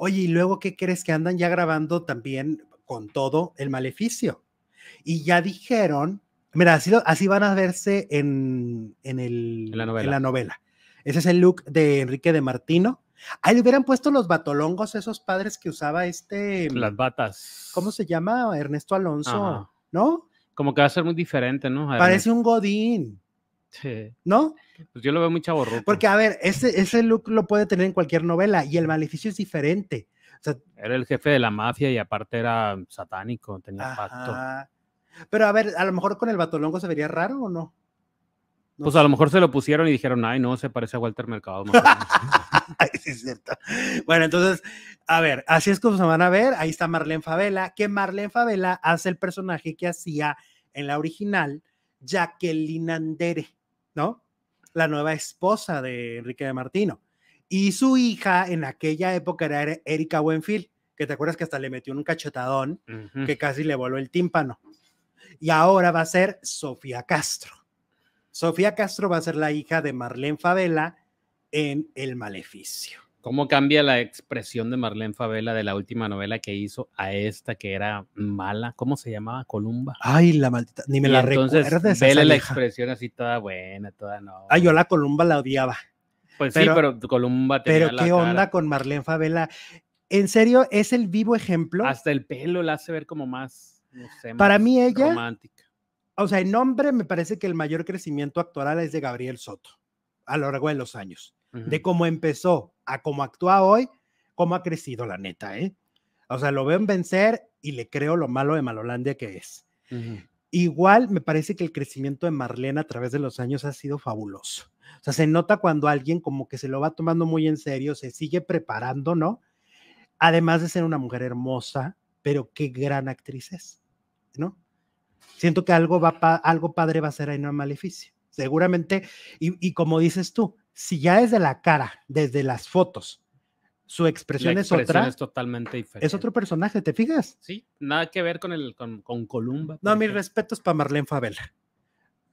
Oye, y luego, ¿qué crees que andan ya grabando también con todo el maleficio? Y ya dijeron, mira, así, así van a verse en, la novela. Ese es el look de Enrique de Martino. Ahí le hubieran puesto los batolongos, esos padres que usaba este. Las mm, batas. ¿Cómo se llama? Ernesto Alonso, ¿no? Como que va a ser muy diferente, ¿no? Parece un Godín. ¿No? Pues yo lo veo muy chaborruco. Porque, a ver, ese, ese look lo puede tener en cualquier novela y el maleficio es diferente. era el jefe de la mafia y aparte era satánico, tenía pacto. Pero a ver, a lo mejor con el batolongo se vería raro o no? no. Pues a lo mejor se lo pusieron y dijeron, ay, no, se parece a Walter Mercado. sí, es cierto. Bueno, entonces, a ver, así es como se van a ver. Ahí está Marlene Favela, que Marlene Favela hace el personaje que hacía en la original Jacqueline Andere. ¿no? La nueva esposa de Enrique de Martino. Y su hija en aquella época era er-, Erika Buenfield, que te acuerdas que hasta le metió un cachetadón que casi le voló el tímpano. Y ahora va a ser Sofía Castro. Sofía Castro va a ser la hija de Marlene Favela en El Maleficio cómo cambia la expresión de Marlene Favela de la última novela que hizo a esta que era mala. ¿Cómo se llamaba? Columba. Ay, la maldita. Ni me y la entonces, la expresión así toda buena, toda no. Ay, yo la Columba la odiaba. Pues sí, pero Columba tenía Pero qué onda con Marlene Favela. En serio, es el vivo ejemplo. Hasta el pelo la hace ver como más, no sé, Para mí ella. Romántica. O sea, en nombre me parece que el mayor crecimiento actoral es de Gabriel Soto a lo largo de los años de cómo empezó a cómo actúa hoy, cómo ha crecido la neta, ¿eh? O sea, lo veo vencer y le creo lo malo de Malolandia que es. Igual me parece que el crecimiento de Marlene a través de los años ha sido fabuloso. O sea, se nota cuando alguien como que se lo va tomando muy en serio, se sigue preparando, ¿no? Además de ser una mujer hermosa, pero qué gran actriz es, ¿no? Siento que algo, va algo padre va a ser ahí no Maleficio, seguramente. y como dices tú, si ya desde la cara, desde las fotos, su expresión, es otra. Es totalmente diferente. Es otro personaje, ¿te fijas? Sí, nada que ver con el con, Columba. No, mis respetos para Marlene Favela.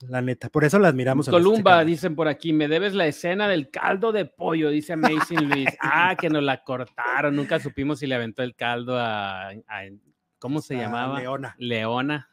La neta, por eso la admiramos. Columba, dicen por aquí, me debes la escena del caldo de pollo, dice Amazing Luis. Ah, que nos la cortaron, nunca supimos si le aventó el caldo a, ¿cómo se llamaba? Leona. Leona.